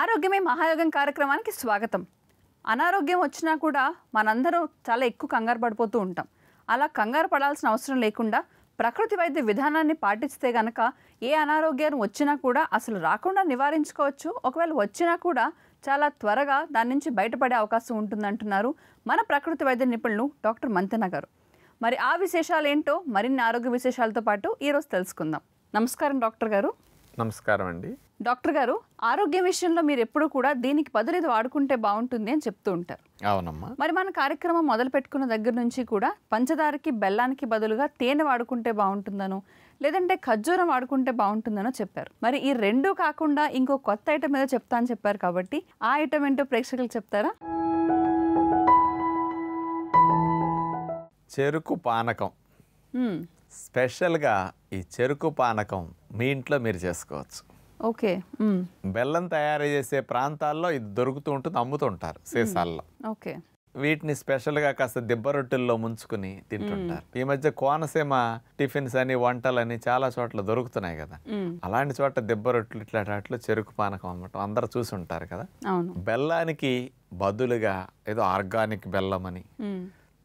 ఆరోగ్యమే మహాయోగం కార్యక్రమానికి స్వాగతం అనారోగ్యం వచ్చినా కూడా మనందరూ చాలా ఎక్కువ కంగారు పడిపోతూ ఉంటాం అలా కంగారు పడాల్సిన అవసరం లేకుండా ప్రకృతి వైద్య విధానాన్ని పాటిస్తే గనక ఏ అనారోగ్యం వచ్చినా కూడా అసలు రాకుండా నివారించుకోవచ్చు ఒకవేళ వచ్చినా కూడా చాలా త్వరగా దాని నుంచి బయటపడే అవకాశం ఉంటుందంటున్నారు మన ప్రకృతి వైద్య నిపుణులు డాక్టర్ మంతెన గారు మరి ఆ విశేషాలు ఏంటో మరిన్ని ఆరోగ్య విశేషాలతో పాటు ఈరోజు తెలుసుకుందాం నమస్కారం డాక్టర్ గారు నమస్కారం అండి డాక్టర్ గారు ఆరోగ్య విషయంలో మీరు ఎప్పుడు కూడా దీనికి బదులు ఇది వాడుకుంటే బాగుంటుంది అని చెప్తూ ఉంటారు అవునమ్మా మరి మన కార్యక్రమం మొదలు పెట్టుకున్న దగ్గర నుంచి కూడా పంచదారకి బెల్లానికి బదులుగా తేనె వాడుకుంటే బాగుంటుందను లేదంటే ఖర్జూరం వాడుకుంటే బాగుంటుందనో చెప్పారు మరి ఈ రెండు కాకుండా ఇంకో కొత్త ఐటమ్ ఏదో చెప్తా అని చెప్పారు కాబట్టి ఆ ఐటమ్ ఏంటో ప్రేక్షకులు చెప్తారా చెరుకు పానకం స్పెషల్గా ఈ చెరుకు పానకం మీ ఇంట్లో మీరు చేసుకోవచ్చు ఓకే బెల్లం తయారు చేసే ప్రాంతాల్లో ఇది దొరుకుతూ ఉంటుంది అమ్ముతుంటారు సీసాల్లో ఓకే వీటిని స్పెషల్గా కాస్త దిబ్బ రొట్టెల్లో ముంచుకుని తింటుంటారు ఈ మధ్య కోనసీమ టిఫిన్స్ అని వంటలని చాలా చోట్ల దొరుకుతున్నాయి కదా అలాంటి చోట దిబ్బ రొట్టెలు ఇట్లాంటి వాటిలో చెరుకు పానకం అనమాట అందరు చూసి ఉంటారు కదా బెల్లానికి బదులుగా ఏదో ఆర్గానిక్ బెల్లం అని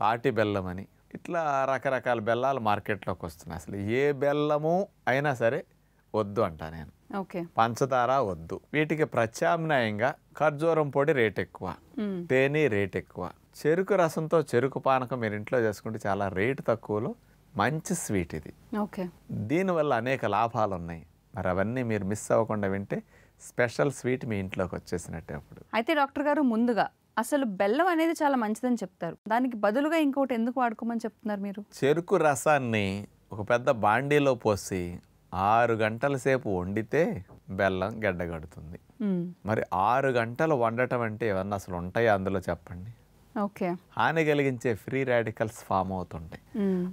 తాటి బెల్లం అని ఇట్లా రకరకాల బెల్లాలు మార్కెట్లోకి వస్తున్నాయి అసలు ఏ బెల్లము అయినా సరే వద్దు అంటా నేను పంచదార వద్దు వీటికి ప్రత్యామ్నాయంగా ఖర్జూరం పొడి రేట్ ఎక్కువ తేనె రేట్ ఎక్కువ చెరుకు రసంతో చెరుకు పానకం మీరు ఇంట్లో చేసుకుంటే చాలా రేటు తక్కువలో మంచి స్వీట్ ఇది ఓకే దీనివల్ల అనేక లాభాలు ఉన్నాయి మరి అవన్నీ మీరు మిస్ అవ్వకుండా వింటే స్పెషల్ స్వీట్ మీ ఇంట్లోకి వచ్చేసినట్టే అప్పుడు అయితే డాక్టర్ గారు ముందుగా అసలు బెల్లం అనేది చాలా మంచిదని చెప్తారు దానికి బదులుగా ఇంకోటి ఎందుకు వాడుకోమని చెప్తున్నారు మీరు చెరుకు రసాన్ని ఒక పెద్ద బాండీలో పోసి ఆరు గంటల సేపు వండితే బెల్లం గడ్డగడుతుంది మరి ఆరు గంటలు వండటం అంటే ఏమన్నా అసలు ఉంటాయా అందులో చెప్పండి ఓకే హాని కలిగించే ఫ్రీ రాడికల్స్ ఫామ్ అవుతుంటాయి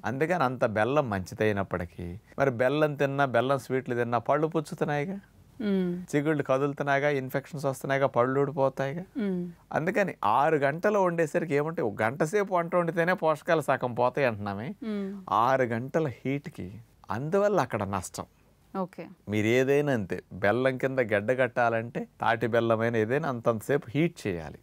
అందుకని అంత బెల్లం మంచిదైనప్పటికీ మరి బెల్లం తిన్నా బెల్లం స్వీట్లు తిన్నా పళ్ళు పుచ్చుతున్నాయిగా చిగుళ్ళు కదులుతున్నాయిగా ఇన్ఫెక్షన్స్ వస్తున్నాయిగా పళ్ళు ఊడిపోతాయిగా అందుకని ఆరు గంటలు వండేసరికి ఏమంటే ఒక గంట సేపు వంట వండితేనే పోషకాలు సగం పోతాయి అంటున్నామే ఆరు గంటల హీట్కి అందువల్ల అక్కడ నష్టం ఓకే మీరు ఏదైనా అంతే బెల్లం కింద గడ్డ కట్టాలంటే తాటి బెల్లమైన ఏదైనా అంతంతసేపు హీట్ చేయాలి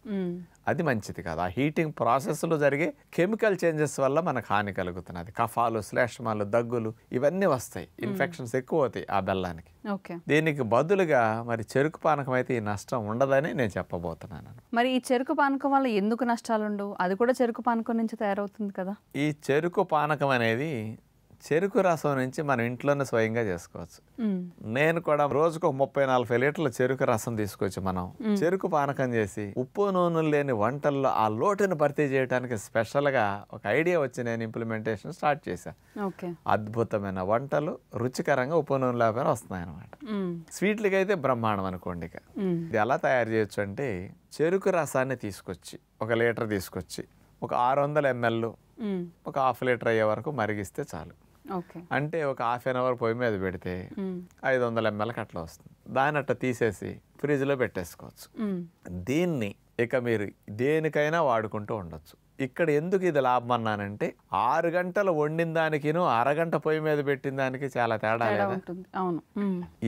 అది మంచిది కాదు ఆ హీటింగ్ ప్రాసెస్లో జరిగే కెమికల్ చేంజెస్ వల్ల మనకు హాని కలుగుతున్నది కఫాలు శ్లేష్మాలు దగ్గులు ఇవన్నీ వస్తాయి ఇన్ఫెక్షన్స్ ఎక్కువ అవుతాయి ఆ బెల్లానికి దీనికి బదులుగా మరి చెరుకు పానకం అయితే ఈ నష్టం ఉండదని నేను చెప్పబోతున్నాను మరి ఈ చెరుకు పానకం వల్ల ఎందుకు నష్టాలు ఉండవు అది కూడా చెరుకు పానకం నుంచి తయారవుతుంది కదా ఈ చెరుకు పానకం అనేది చెరుకు రసం నుంచి మనం ఇంట్లోనే స్వయంగా చేసుకోవచ్చు నేను కూడా రోజుకు ముప్పై నలభై లీటర్ల చెరుకు రసం తీసుకొచ్చి మనం చెరుకు పానకం చేసి ఉప్పు నూనెలు లేని వంటల్లో ఆ లోటును భర్తీ చేయడానికి స్పెషల్గా ఒక ఐడియా వచ్చి నేను ఇంప్లిమెంటేషన్ స్టార్ట్ చేశాను అద్భుతమైన వంటలు రుచికరంగా ఉప్పు నూనె లేకుండా వస్తున్నాయి అనమాట స్వీట్లకి అయితే బ్రహ్మాండం అనుకోండి ఇది ఎలా తయారు చేయొచ్చు అంటే చెరుకు రసాన్ని తీసుకొచ్చి ఒక లీటర్ తీసుకొచ్చి ఒక ఆరు వందల ఎంఎల్ ఒక హాఫ్ లీటర్ అయ్యే వరకు మరిగిస్తే చాలు అంటే ఒక హాఫ్ అన్ అవర్ పొయ్యి మీద పెడితే ఐదు వందల ఎంఎల్ కట్ల వస్తుంది దాని అట్ట తీసేసి ఫ్రిడ్జ్లో పెట్టేసుకోవచ్చు దీన్ని ఇక మీరు దేనికైనా వాడుకుంటూ ఉండొచ్చు ఇక్కడ ఎందుకు ఇది లాభం అన్నానంటే ఆరు గంటలు వండిన దానికిను అరగంట పొయ్యి మీద పెట్టిన దానికి చాలా తేడా అవును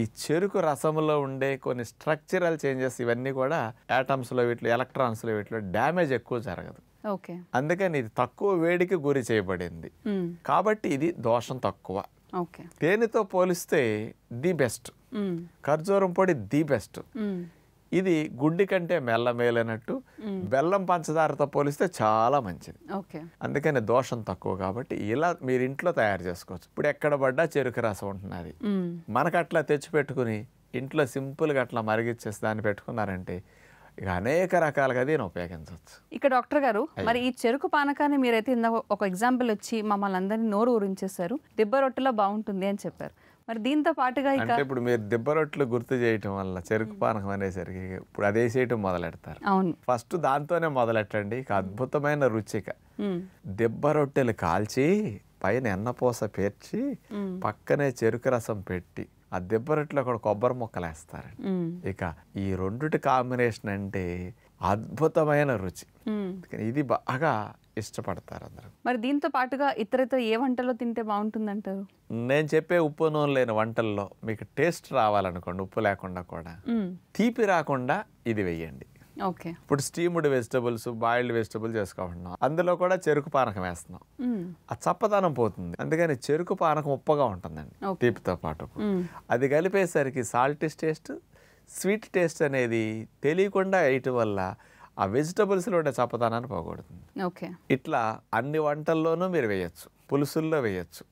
ఈ చెరుకు రసంలో ఉండే కొన్ని స్ట్రక్చరల్ చేంజెస్ ఇవన్నీ కూడా యాటమ్స్లో వీటిలో ఎలక్ట్రాన్స్లో వీటిలో డ్యామేజ్ ఎక్కువ జరగదు అందుకని ఇది తక్కువ వేడికి గురి చేయబడింది కాబట్టి ఇది దోషం తక్కువ తేనెతో పోలిస్తే ది బెస్ట్ ఖర్జూరం పొడి ది బెస్ట్ ఇది గుడ్డి కంటే మెల్ల బెల్లం పంచదారతో పోలిస్తే చాలా మంచిది అందుకని దోషం తక్కువ కాబట్టి ఇలా మీరు ఇంట్లో తయారు చేసుకోవచ్చు ఇప్పుడు ఎక్కడ పడ్డా చెరుకు రసం ఉంటున్నది మనకు అట్లా తెచ్చి పెట్టుకుని ఇంట్లో సింపుల్గా అట్లా మరిగిచ్చేసి దాన్ని పెట్టుకున్నారంటే ఇక అనేక రకాలుగా దీన్ని ఉపయోగించవచ్చు ఇక డాక్టర్ గారు మరి ఈ చెరుకు పానకాన్ని మీరైతే ఇందా ఒక ఎగ్జాంపుల్ వచ్చి మమ్మల్ని అందరినీ నోరు ఊరించేశారు దిబ్బ రొట్టెలో బాగుంటుంది అని చెప్పారు మరి దీంతో పాటుగా ఇక్కడ ఇప్పుడు మీరు దిబ్బ రొట్టెలు గుర్తు చేయటం వల్ల చెరుకు పానకం అనేసరికి ఇప్పుడు అదే చేయటం మొదలెడతారు అవును ఫస్ట్ దాంతోనే మొదలెట్టండి ఇక అద్భుతమైన రుచిక దిబ్బ రొట్టెలు కాల్చి పైన ఎన్నపోస పేర్చి పక్కనే చెరుకు రసం పెట్టి ఆ దెబ్బరట్లో అక్కడ కొబ్బరి వేస్తారండి ఇక ఈ రెండుటి కాంబినేషన్ అంటే అద్భుతమైన రుచి ఇది బాగా ఇష్టపడతారు అందరు మరి దీంతో పాటుగా ఇతర ఇతర ఏ వంటలో తింటే అంటారు నేను చెప్పే ఉప్పు నూనె లేని వంటల్లో మీకు టేస్ట్ రావాలనుకోండి ఉప్పు లేకుండా కూడా తీపి రాకుండా ఇది వెయ్యండి ఓకే ఇప్పుడు స్టీమ్డ్ వెజిటబుల్స్ బాయిల్డ్ వెజిటబుల్ చేసుకుంటున్నాం అందులో కూడా చెరుకు పానకం వేస్తున్నాం ఆ చప్పదనం పోతుంది అందుకని చెరుకు పానకం ఉప్పగా ఉంటుందండి తీపితో పాటు అది కలిపేసరికి సాల్ట్ టేస్ట్ స్వీట్ టేస్ట్ అనేది తెలియకుండా వేయటం వల్ల ఆ వెజిటబుల్స్లో ఉండే చప్పదనాన్ని పోగొడుతుంది ఓకే ఇట్లా అన్ని వంటల్లోనూ మీరు వేయచ్చు పులుసుల్లో వేయచ్చు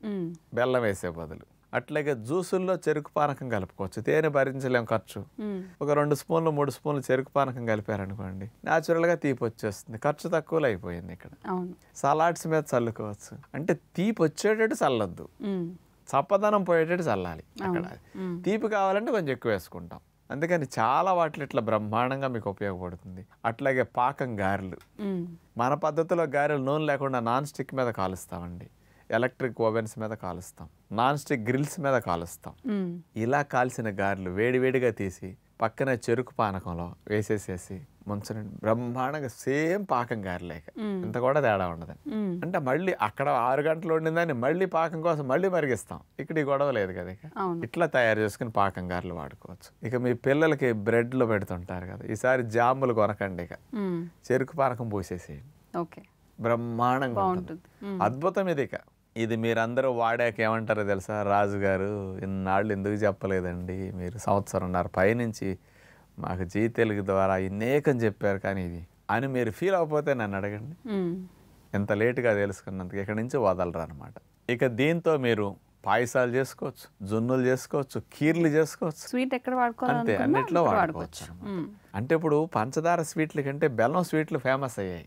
బెల్లం వేసే బదులు అట్లాగే జ్యూసుల్లో చెరుకు పానకం కలుపుకోవచ్చు తేనె భరించలేము ఖర్చు ఒక రెండు స్పూన్లు మూడు స్పూన్లు చెరుకు పానకం కలిపారనుకోండి న్యాచురల్గా తీపి వచ్చేస్తుంది ఖర్చు తక్కువలో అయిపోయింది ఇక్కడ సలాడ్స్ మీద చల్లుకోవచ్చు అంటే తీపి వచ్చేటట్టు చల్లొద్దు చప్పదనం పోయేటట్టు చల్లాలి అక్కడ తీపి కావాలంటే కొంచెం ఎక్కువ వేసుకుంటాం అందుకని చాలా వాటిలో ఇట్లా బ్రహ్మాండంగా మీకు ఉపయోగపడుతుంది అట్లాగే పాకం గారెలు మన పద్ధతిలో గారెలు నూనె లేకుండా నాన్ స్టిక్ మీద కాలుస్తామండి ఎలక్ట్రిక్ ఓవెన్స్ మీద కాలుస్తాం నాన్ స్టిక్ గ్రిల్స్ మీద కాలుస్తాం ఇలా కాల్సిన గారెలు వేడివేడిగా తీసి పక్కన చెరుకు పానకంలో వేసేసేసి ముంచనండి బ్రహ్మాండంగా సేమ్ పాకం గారిలేక ఇంత కూడా తేడా ఉండదు అంటే మళ్ళీ అక్కడ ఆరు గంటలు వండిందని మళ్ళీ పాకం కోసం మళ్ళీ మరిగిస్తాం ఇక్కడ ఈ గొడవ లేదు కదా ఇక ఇట్లా తయారు చేసుకుని పాకం గారెలు వాడుకోవచ్చు ఇక మీ పిల్లలకి లో పెడుతుంటారు కదా ఈసారి జాములు కొనకండి ఇక చెరుకు పానకం పోసేసేయండి బ్రహ్మాండంగా ఉంటుంది అద్భుతం ఇది ఇక ఇది మీరందరూ వాడాక ఏమంటారో తెలుసా రాజుగారు ఇన్నాళ్ళు ఎందుకు చెప్పలేదండి మీరు సంవత్సరంన్నర పైనుంచి మాకు జీ తెలుగు ద్వారా ఇన్నేకం చెప్పారు కానీ ఇది అని మీరు ఫీల్ అవ్వకపోతే నన్ను అడగండి ఎంత లేటుగా తెలుసుకున్నందుకు ఇక్కడి నుంచి వదలరు అనమాట ఇక దీంతో మీరు పాయసాలు చేసుకోవచ్చు జున్నులు చేసుకోవచ్చు కీర్లు చేసుకోవచ్చు స్వీట్ ఎక్కడ వాడుకోవాలి అంతే అన్నిట్లో వాడుకోవచ్చు అంటే ఇప్పుడు పంచదార స్వీట్ల కంటే బెల్లం స్వీట్లు ఫేమస్ అయ్యాయి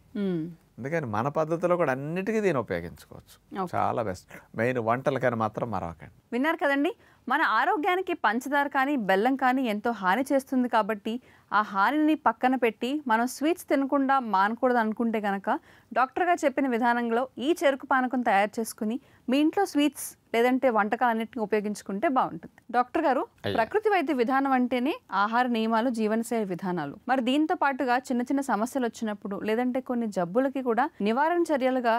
అందుకని మన పద్ధతిలో కూడా అన్నిటికీ దీన్ని ఉపయోగించుకోవచ్చు చాలా బెస్ట్ మెయిన్ కానీ మాత్రం మరొకండి విన్నారు కదండి మన ఆరోగ్యానికి పంచదార కానీ బెల్లం కానీ ఎంతో హాని చేస్తుంది కాబట్టి ఆ హానిని పక్కన పెట్టి మనం స్వీట్స్ తినకుండా మానకూడదు అనుకుంటే కనుక డాక్టర్గా చెప్పిన విధానంలో ఈ చెరుకు పానకం తయారు చేసుకుని మీ ఇంట్లో స్వీట్స్ లేదంటే వంటకాలు వంటకాలన్నింటినీ ఉపయోగించుకుంటే బాగుంటుంది డాక్టర్ గారు ప్రకృతి వైద్య విధానం అంటేనే ఆహార నియమాలు జీవనశైలి విధానాలు మరి దీంతో పాటుగా చిన్న చిన్న సమస్యలు వచ్చినప్పుడు లేదంటే కొన్ని జబ్బులకి కూడా నివారణ చర్యలుగా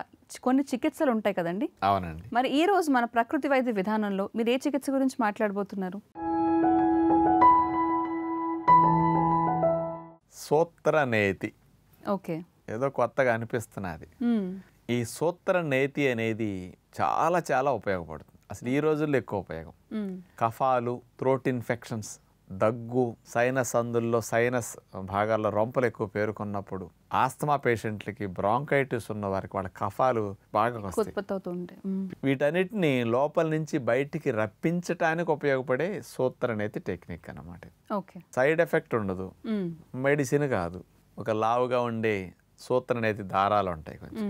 కొన్ని చికిత్సలు ఉంటాయి కదండి అవునండి మరి ఈ రోజు మన ప్రకృతి వైద్య విధానంలో మీరు ఏ చికిత్స గురించి మాట్లాడబోతున్నారు సూత్రనేతి ఓకే ఏదో కొత్తగా అనిపిస్తున్నది ఈ సూత్రనేతి అనేది చాలా చాలా ఉపయోగపడుతుంది అసలు ఈ రోజుల్లో ఎక్కువ ఉపయోగం కఫాలు త్రోట్ ఇన్ఫెక్షన్స్ దగ్గు సైనస్ అందుల్లో సైనస్ భాగాల్లో రొంపలు ఎక్కువ పేరుకున్నప్పుడు ఆస్తమా పేషెంట్లకి బ్రాంకైటిస్ ఉన్న వారికి వాళ్ళ కఫాలు బాగా ఉత్పత్తి వీటన్నిటిని లోపల నుంచి బయటికి రప్పించటానికి ఉపయోగపడే సూత్రం అనేది టెక్నిక్ అనమాట సైడ్ ఎఫెక్ట్ ఉండదు మెడిసిన్ కాదు ఒక లావుగా ఉండే సూత్రనేతి దారాలు ఉంటాయి కొంచెం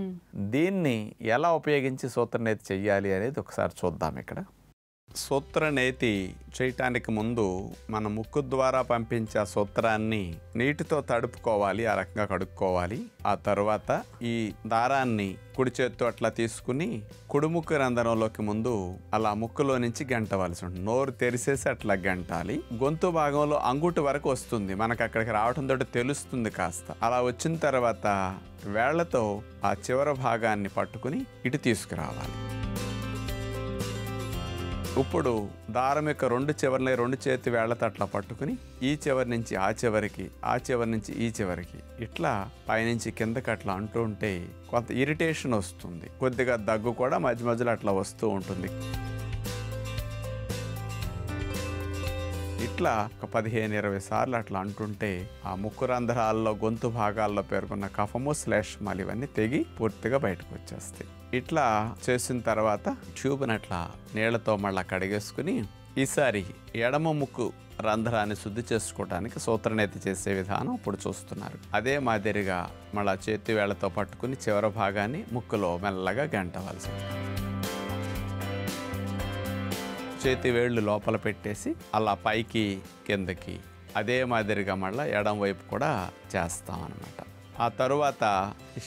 దీన్ని ఎలా ఉపయోగించి సూత్రనేతి చెయ్యాలి అనేది ఒకసారి చూద్దాం ఇక్కడ సూత్ర నేతి చేయటానికి ముందు మన ముక్కు ద్వారా పంపించే సూత్రాన్ని నీటితో తడుపుకోవాలి ఆ రకంగా కడుక్కోవాలి ఆ తర్వాత ఈ దారాన్ని కుడి చేత్తో అట్లా తీసుకుని కుడుముక్కు రంధ్రంలోకి ముందు అలా ముక్కులో నుంచి గంటవలసి ఉంటుంది నోరు తెరిసేసి అట్లా గంటాలి గొంతు భాగంలో అంగుటి వరకు వస్తుంది మనకు అక్కడికి రావటం తోటి తెలుస్తుంది కాస్త అలా వచ్చిన తర్వాత వేళ్లతో ఆ చివరి భాగాన్ని పట్టుకుని ఇటు తీసుకురావాలి ఇప్పుడు దారం యొక్క రెండు చివరిని రెండు చేతి వేళ్లతో అట్లా పట్టుకుని ఈ చివరి నుంచి ఆ చివరికి ఆ చివరి నుంచి ఈ చివరికి ఇట్లా పైనుంచి కిందకి అట్లా అంటూ ఉంటే కొంత ఇరిటేషన్ వస్తుంది కొద్దిగా దగ్గు కూడా మధ్య మధ్యలో అట్లా వస్తూ ఉంటుంది ఇట్లా ఒక పదిహేను ఇరవై సార్లు అట్లా అంటుంటే ఆ ముక్కు రంధ్రాల్లో గొంతు భాగాల్లో పేర్కొన్న కఫము శ్లేష్మాలు ఇవన్నీ తెగి పూర్తిగా బయటకు వచ్చేస్తాయి ఇట్లా చేసిన తర్వాత ట్యూబ్ని అట్లా నీళ్లతో మళ్ళీ కడిగేసుకుని ఈసారి ఎడమ ముక్కు రంధ్రాన్ని శుద్ధి చేసుకోవడానికి సూత్రనేత చేసే విధానం ఇప్పుడు చూస్తున్నారు అదే మాదిరిగా మళ్ళా చేతి వేళ్లతో పట్టుకుని చివరి భాగాన్ని ముక్కులో మెల్లగా గంటవలసింది చేతి వేళ్ళు లోపల పెట్టేసి అలా పైకి కిందకి అదే మాదిరిగా మళ్ళీ ఎడం వైపు కూడా చేస్తాం అనమాట ఆ తరువాత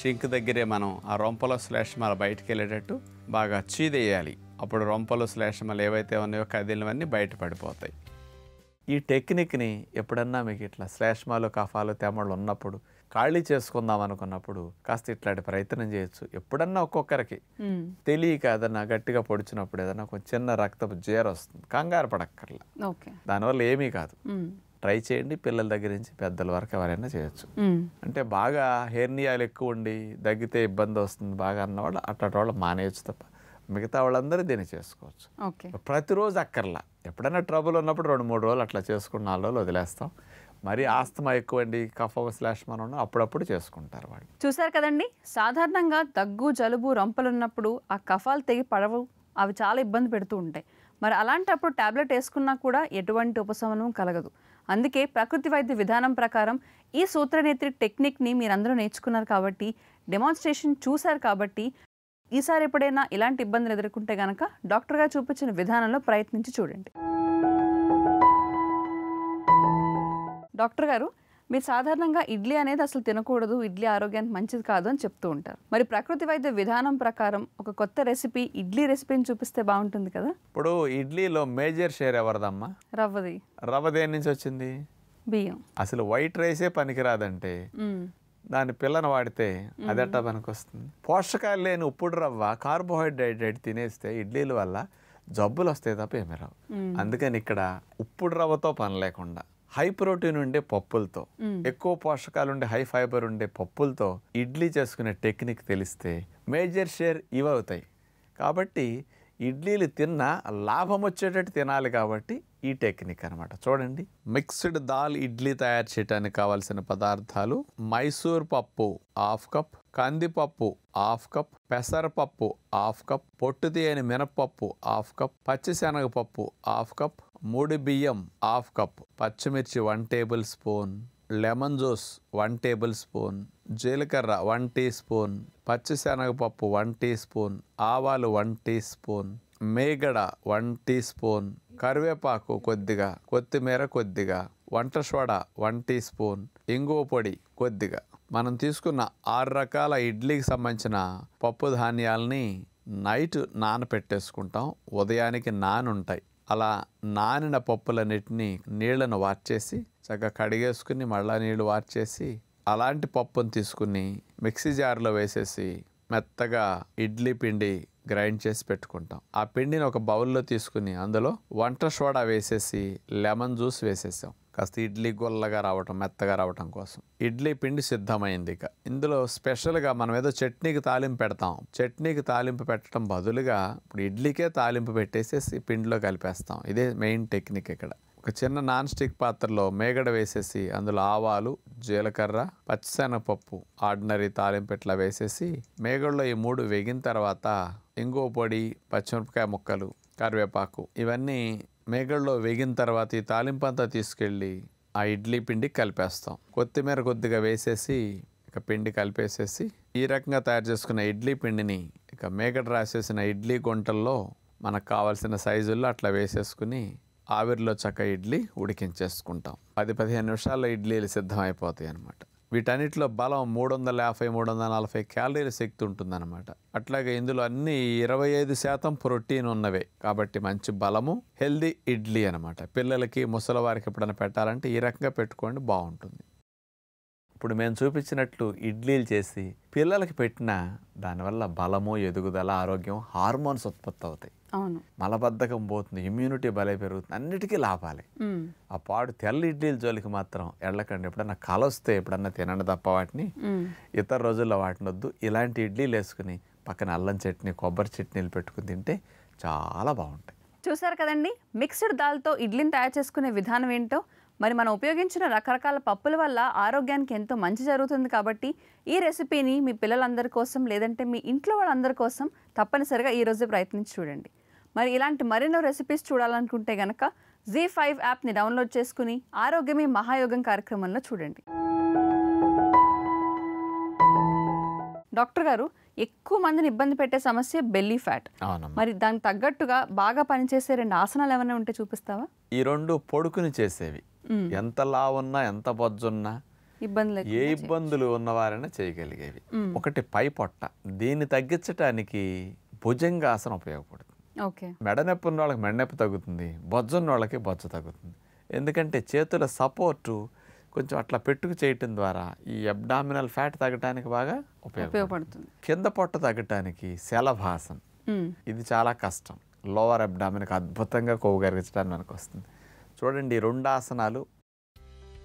షింక్ దగ్గరే మనం ఆ రొంపల శ్లేషమాల బయటికి వెళ్ళేటట్టు బాగా చీదేయాలి అప్పుడు రొంపలు శ్లేషమాలు ఏవైతే ఉన్నాయో కదిలినవన్నీ బయటపడిపోతాయి ఈ టెక్నిక్ని ఎప్పుడన్నా మీకు ఇట్లా శ్లేష్మాలు కఫాలు తెమలు ఉన్నప్పుడు ఖాళీ చేసుకుందాం అనుకున్నప్పుడు కాస్త ఇట్లాంటి ప్రయత్నం చేయొచ్చు ఎప్పుడన్నా ఒక్కొక్కరికి తెలియక ఏదన్నా గట్టిగా పొడిచినప్పుడు ఏదన్నా ఒక చిన్న రక్తపు జీర వస్తుంది కంగారు పడక్కర్లా దానివల్ల ఏమీ కాదు ట్రై చేయండి పిల్లల దగ్గర నుంచి పెద్దల వరకు ఎవరైనా చేయొచ్చు అంటే బాగా హెర్నియాలు ఎక్కువ ఉండి దగ్గితే ఇబ్బంది వస్తుంది బాగా అన్నవాళ్ళు అట్లాంటి వాళ్ళు మానేయచ్చు తప్ప మిగతా వాళ్ళందరూ దీన్ని చేసుకోవచ్చు ప్రతిరోజు అక్కర్లా ఎప్పుడైనా ట్రబుల్ ఉన్నప్పుడు రెండు మూడు రోజులు అట్లా చేసుకుని నాలుగు రోజులు వదిలేస్తాం మరి ఆస్తమా ఎక్కువ అండి కఫ శ్లాష్మనం అప్పుడప్పుడు చేసుకుంటారు వాళ్ళు చూసారు కదండి సాధారణంగా దగ్గు జలుబు ఉన్నప్పుడు ఆ కఫాలు తెగి పడవు అవి చాలా ఇబ్బంది పెడుతూ ఉంటాయి మరి అలాంటప్పుడు ట్యాబ్లెట్ వేసుకున్నా కూడా ఎటువంటి ఉపశమనం కలగదు అందుకే ప్రకృతి వైద్య విధానం ప్రకారం ఈ సూత్రనేత్రి టెక్నిక్ని మీరందరూ నేర్చుకున్నారు కాబట్టి డెమాన్స్ట్రేషన్ చూశారు కాబట్టి ఈసారి ఎప్పుడైనా ఇలాంటి ఇబ్బందులు ఎదుర్కొంటే గనక డాక్టర్గా చూపించిన విధానంలో ప్రయత్నించి చూడండి డాక్టర్ గారు మీరు సాధారణంగా ఇడ్లీ అనేది అసలు తినకూడదు ఇడ్లీ ఆరోగ్యానికి మంచిది కాదు అని చెప్తూ ఉంటారు మరి ప్రకృతి వైద్య విధానం ప్రకారం ఒక కొత్త రెసిపీ ఇడ్లీ రెసిపీని చూపిస్తే బాగుంటుంది కదా ఇప్పుడు ఇడ్లీలో మేజర్ షేర్ ఎవరిదమ్మా రవ్వది రవ్వ దేని నుంచి వచ్చింది బియ్యం అసలు వైట్ రైసే పనికిరాదంటే దాని పిల్లను వాడితే పనికి వస్తుంది పోషకాలు లేని ఉప్పుడు రవ్వ కార్బోహైడ్రేట్ తినేస్తే ఇడ్లీల వల్ల జబ్బులు వస్తాయి తప్ప ఏమి రావు అందుకని ఇక్కడ ఉప్పుడు రవ్వతో పని లేకుండా హై ప్రోటీన్ ఉండే పప్పులతో ఎక్కువ పోషకాలు ఉండే హై ఫైబర్ ఉండే పప్పులతో ఇడ్లీ చేసుకునే టెక్నిక్ తెలిస్తే మేజర్ షేర్ ఇవవుతాయి కాబట్టి ఇడ్లీలు తిన్నా లాభం వచ్చేటట్టు తినాలి కాబట్టి ఈ టెక్నిక్ అనమాట చూడండి మిక్స్డ్ దాల్ ఇడ్లీ తయారు చేయడానికి కావాల్సిన పదార్థాలు మైసూర్ పప్పు హాఫ్ కప్ కందిపప్పు హాఫ్ కప్ పెసరపప్పు హాఫ్ కప్ పొట్టు తీయని మినపప్పు హాఫ్ కప్ పచ్చిశనగపప్పు హాఫ్ కప్ మూడు బియ్యం హాఫ్ కప్ పచ్చిమిర్చి one tablespoon lemon juice one tablespoon జీలకర్ర వన్ టీ స్పూన్ పచ్చిశనగపప్పు వన్ టీ స్పూన్ ఆవాలు వన్ టీ స్పూన్ మేగడ వన్ టీ స్పూన్ కరివేపాకు కొద్దిగా కొత్తిమీర కొద్దిగా వంట సోడ వన్ టీ స్పూన్ ఇంగువ పొడి కొద్దిగా మనం తీసుకున్న ఆరు రకాల ఇడ్లీకి సంబంధించిన పప్పు ధాన్యాలని నైట్ నానపెట్టేసుకుంటాం ఉదయానికి నానుంటాయి అలా నానిన పప్పులన్నిటినీ నీళ్లను వార్చేసి చక్కగా కడిగేసుకుని మళ్ళా నీళ్లు వార్చేసి అలాంటి పప్పును తీసుకుని మిక్సీ జార్లో వేసేసి మెత్తగా ఇడ్లీ పిండి గ్రైండ్ చేసి పెట్టుకుంటాం ఆ పిండిని ఒక బౌల్లో తీసుకుని అందులో వంట సోడా వేసేసి లెమన్ జ్యూస్ వేసేసాం కాస్త ఇడ్లీ గొల్లగా రావటం మెత్తగా రావటం కోసం ఇడ్లీ పిండి సిద్ధమైంది ఇక ఇందులో స్పెషల్గా మనం ఏదో చట్నీకి తాలింపు పెడతాం చట్నీకి తాలింపు పెట్టడం బదులుగా ఇప్పుడు ఇడ్లీకే తాలింపు పెట్టేసేసి పిండిలో కలిపేస్తాం ఇదే మెయిన్ టెక్నిక్ ఇక్కడ ఒక చిన్న నాన్ స్టిక్ పాత్రలో మేగడ వేసేసి అందులో ఆవాలు జీలకర్ర పచ్చిశనగపప్పు ఆర్డినరీ తాలింపు ఇట్లా వేసేసి మేగడలో ఈ మూడు వేగిన తర్వాత ఇంగువ పొడి పచ్చిమిరపకాయ ముక్కలు కరివేపాకు ఇవన్నీ మేకడలో వేగిన తర్వాత ఈ తాలింపు అంతా తీసుకెళ్ళి ఆ ఇడ్లీ పిండి కలిపేస్తాం కొత్తిమీర కొద్దిగా వేసేసి ఇక పిండి కలిపేసేసి ఈ రకంగా తయారు చేసుకున్న ఇడ్లీ పిండిని ఇక మేకడ రాసేసిన ఇడ్లీ గుంటల్లో మనకు కావాల్సిన సైజుల్లో అట్లా వేసేసుకుని ఆవిరిలో చక్క ఇడ్లీ ఉడికించేసుకుంటాం పది పదిహేను నిమిషాల్లో ఇడ్లీలు సిద్ధం అయిపోతాయి అన్నమాట వీటన్నిటిలో బలం మూడు వందల యాభై మూడు వందల నలభై క్యాలరీల శక్తి ఉంటుందన్నమాట అట్లాగే ఇందులో అన్ని ఇరవై ఐదు శాతం ప్రోటీన్ ఉన్నవే కాబట్టి మంచి బలము హెల్దీ ఇడ్లీ అనమాట పిల్లలకి ముసలవారికి ఎప్పుడైనా పెట్టాలంటే ఈ రకంగా పెట్టుకోండి బాగుంటుంది ఇప్పుడు మేము చూపించినట్లు ఇడ్లీలు చేసి పిల్లలకి పెట్టినా దానివల్ల బలము ఎదుగుదల ఆరోగ్యం హార్మోన్స్ ఉత్పత్తి అవుతాయి అవును మలబద్ధకం పోతుంది ఇమ్యూనిటీ బలే పెరుగుతుంది అన్నిటికీ లాభాలే ఆ పాడు తెల్ల ఇడ్లీల జోలికి మాత్రం ఎళ్ళకండి ఎప్పుడన్నా కలొస్తే ఎప్పుడన్నా తినండి తప్ప వాటిని ఇతర రోజుల్లో వాటినొద్దు ఇలాంటి ఇడ్లీలు వేసుకుని పక్కన అల్లం చట్నీ కొబ్బరి చట్నీలు పెట్టుకుని తింటే చాలా బాగుంటాయి చూసారు కదండి మిక్స్డ్ దాల్తో ఇడ్లీని తయారు చేసుకునే విధానం ఏంటో మరి మనం ఉపయోగించిన రకరకాల పప్పుల వల్ల ఆరోగ్యానికి ఎంతో మంచి జరుగుతుంది కాబట్టి ఈ రెసిపీని మీ పిల్లలందరి కోసం లేదంటే మీ ఇంట్లో వాళ్ళందరి కోసం తప్పనిసరిగా ఈరోజు ప్రయత్నించి చూడండి మరి ఇలాంటి మరెన్నో రెసిపీస్ చూడాలనుకుంటే గనక జీ ఫైవ్ యాప్ని డౌన్లోడ్ చేసుకుని ఆరోగ్యమే మహాయోగం కార్యక్రమంలో చూడండి డాక్టర్ గారు ఎక్కువ మందిని ఇబ్బంది పెట్టే సమస్య బెల్లీ ఫ్యాట్ మరి దానికి తగ్గట్టుగా బాగా పనిచేసే రెండు ఆసనాలు ఏమైనా ఉంటే చూపిస్తావా ఈ రెండు పొడుకుని చేసేవి ఎంత లావున్నా ఎంత బొజ్జున్నా ఇబ్బందులు ఏ ఇబ్బందులు ఉన్నవారైనా చేయగలిగేవి ఒకటి పై పొట్ట దీన్ని తగ్గించడానికి భుజంగాసనం ఉపయోగపడుతుంది మెడనొప్పి ఉన్న వాళ్ళకి మెడనొప్పి తగ్గుతుంది బొజ్జున్న వాళ్ళకి బొజ్జ తగ్గుతుంది ఎందుకంటే చేతుల సపోర్టు కొంచెం అట్లా పెట్టుకు చేయటం ద్వారా ఈ అబ్డామినల్ ఫ్యాట్ తగ్గటానికి బాగా ఉపయోగపడుతుంది కింద పొట్ట తగ్గటానికి శలభాసం ఇది చాలా కష్టం లోవర్ అబ్డామిన్కి అద్భుతంగా కొవ్వు కరిగించడానికి మనకు వస్తుంది చూడండి రెండు ఆసనాలు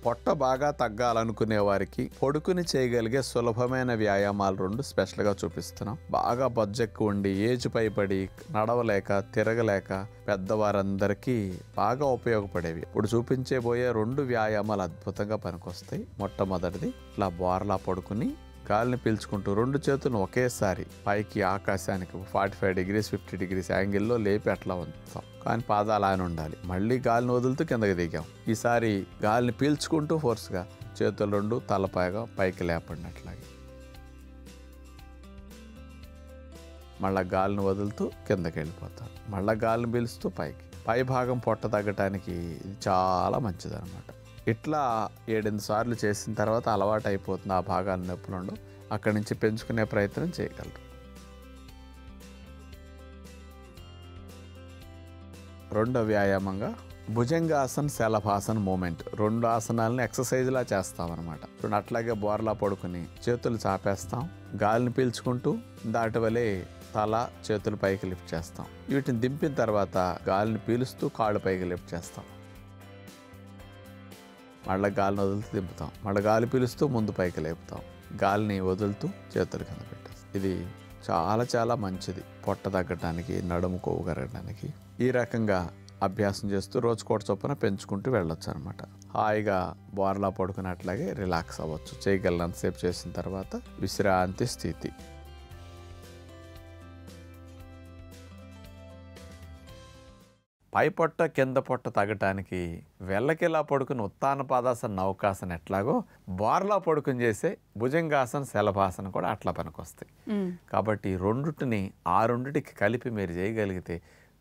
పొట్ట బాగా తగ్గాలనుకునే వారికి పొడుకుని చేయగలిగే సులభమైన వ్యాయామాలు రెండు స్పెషల్గా చూపిస్తున్నాం బాగా బజ్జెక్కు ఉండి ఏజ్ పైపడి నడవలేక తిరగలేక పెద్దవారందరికీ బాగా ఉపయోగపడేవి ఇప్పుడు చూపించే పోయే రెండు వ్యాయామాలు అద్భుతంగా పనికొస్తాయి మొట్టమొదటిది ఇట్లా బోర్లా పడుకుని గాలిని పీల్చుకుంటూ రెండు చేతులను ఒకేసారి పైకి ఆకాశానికి forty five degrees fifty degrees యాంగిల్లో లేపి అట్లా ఉంచుతాం కానీ పాదాలు ఆయన ఉండాలి మళ్ళీ గాలిని వదులుతూ కిందకి దిగాం ఈసారి గాలిని పీల్చుకుంటూ ఫోర్స్గా చేతులు రెండు తలపాయగా పైకి లేపండి అట్లాగే మళ్ళీ గాలిని వదులుతూ కిందకి వెళ్ళిపోతాం మళ్ళీ గాలిని పీలుస్తూ పైకి పై భాగం పొట్ట తగ్గటానికి ఇది చాలా మంచిదన్నమాట ఇట్లా ఏడెనిమిది సార్లు చేసిన తర్వాత అలవాటు అయిపోతుంది ఆ భాగాలు నొప్పులను అక్కడి నుంచి పెంచుకునే ప్రయత్నం చేయగలరు రెండో వ్యాయామంగా భుజంగాసన్ శలభాసన్ మూమెంట్ రెండు ఆసనాలను ఎక్సర్సైజ్లా చేస్తాం అనమాట రెండు అట్లాగే బోర్లా పడుకుని చేతులు చాపేస్తాం గాలిని పీల్చుకుంటూ దాటి వలే తల చేతులు పైకి లిఫ్ట్ చేస్తాం వీటిని దింపిన తర్వాత గాలిని పీలుస్తూ కాళ్ళు పైకి లిఫ్ట్ చేస్తాం మళ్ళీ గాలిని వదులుతూ దింపుతాం మళ్ళీ గాలి పిలుస్తూ ముందు పైకి లేపుతాం గాలిని వదులుతూ చేతులు కింద పెట్టేస్తాం ఇది చాలా చాలా మంచిది పొట్ట తగ్గడానికి నడుము కొవ్వు కరగడానికి ఈ రకంగా అభ్యాసం చేస్తూ రోజు కోట చొప్పున పెంచుకుంటూ వెళ్ళొచ్చు అనమాట హాయిగా బోర్లా పడుకున్నట్లాగే రిలాక్స్ అవ్వచ్చు చేయగలనంతసేపు చేసిన తర్వాత విశ్రాంతి స్థితి పైపొట్ట కింద పొట్ట తగ్గటానికి వెళ్ళకిలా పడుకుని ఉత్తాన పాదాసన నౌకాసన ఎట్లాగో బార్లా పడుకుని చేసే భుజంగాసన శలభాసన కూడా అట్లా పనికొస్తాయి కాబట్టి రెండుటిని ఆ రెండుటికి కలిపి మీరు చేయగలిగితే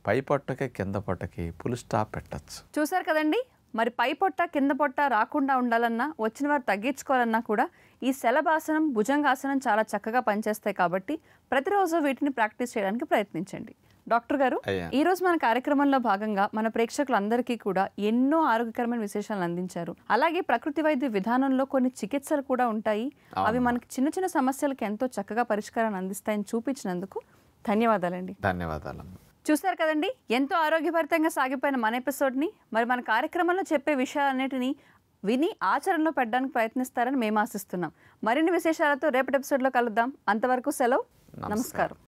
పై పొట్టకి కింద పొట్టకి పులి స్టాప్ పెట్టచ్చు చూసారు కదండి మరి పై పొట్ట కింద పొట్ట రాకుండా ఉండాలన్నా వచ్చిన వారు తగ్గించుకోవాలన్నా కూడా ఈ శలభాసనం భుజంగాసనం చాలా చక్కగా పనిచేస్తాయి కాబట్టి ప్రతిరోజు వీటిని ప్రాక్టీస్ చేయడానికి ప్రయత్నించండి డాక్టర్ గారు ఈ రోజు మన కార్యక్రమంలో భాగంగా మన ప్రేక్షకులందరికీ కూడా ఎన్నో ఆరోగ్యకరమైన విశేషాలు అందించారు అలాగే ప్రకృతి వైద్య విధానంలో కొన్ని చికిత్సలు కూడా ఉంటాయి అవి మనకి చిన్న చిన్న సమస్యలకు ఎంతో చక్కగా పరిష్కారాన్ని అందిస్తాయని చూపించినందుకు ధన్యవాదాలండి ధన్యవాదాలు చూస్తారు కదండి ఎంతో ఆరోగ్యభరితంగా సాగిపోయిన మన ఎపిసోడ్ని మరి మన కార్యక్రమంలో చెప్పే విషయాలన్నిటినీ విని ఆచరణలో పెట్టడానికి ప్రయత్నిస్తారని మేము ఆశిస్తున్నాం మరిన్ని విశేషాలతో రేపటి ఎపిసోడ్లో కలుద్దాం అంతవరకు సెలవు నమస్కారం